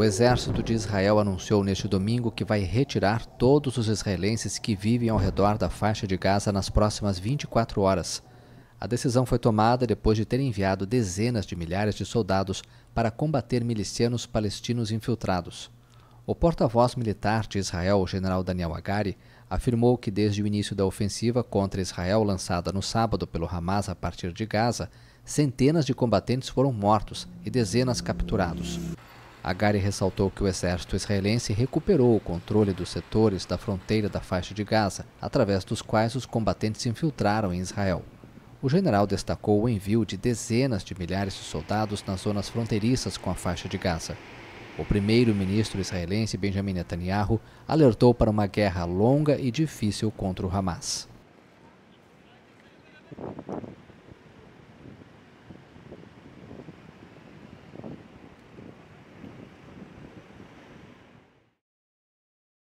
O exército de Israel anunciou neste domingo que vai retirar todos os israelenses que vivem ao redor da faixa de Gaza nas próximas 24 horas. A decisão foi tomada depois de ter enviado dezenas de milhares de soldados para combater milicianos palestinos infiltrados. O porta-voz militar de Israel, o general Daniel Hagari, afirmou que desde o início da ofensiva contra Israel lançada no sábado pelo Hamas a partir de Gaza, centenas de combatentes foram mortos e dezenas capturados. Agari ressaltou que o exército israelense recuperou o controle dos setores da fronteira da faixa de Gaza, através dos quais os combatentes se infiltraram em Israel. O general destacou o envio de dezenas de milhares de soldados nas zonas fronteiriças com a faixa de Gaza. O primeiro-ministro israelense Benjamin Netanyahu alertou para uma guerra longa e difícil contra o Hamas.